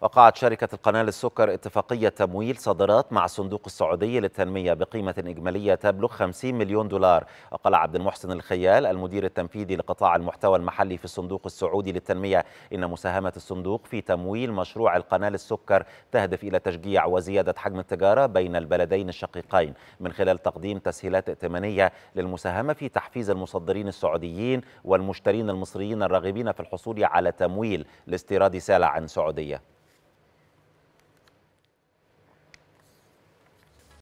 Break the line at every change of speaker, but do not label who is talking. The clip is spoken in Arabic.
وقعت شركة القناة للسكر اتفاقية تمويل صادرات مع الصندوق السعودي للتنمية بقيمة إجمالية تبلغ 50 مليون دولار وقال عبد المحسن الخيال المدير التنفيذي لقطاع المحتوى المحلي في الصندوق السعودي للتنمية إن مساهمة الصندوق في تمويل مشروع القناة للسكر تهدف إلى تشجيع وزيادة حجم التجارة بين البلدين الشقيقين من خلال تقديم تسهيلات ائتمانية للمساهمة في تحفيز المصدرين السعوديين والمشترين المصريين الراغبين في الحصول على تمويل لاستيراد سلع سعودية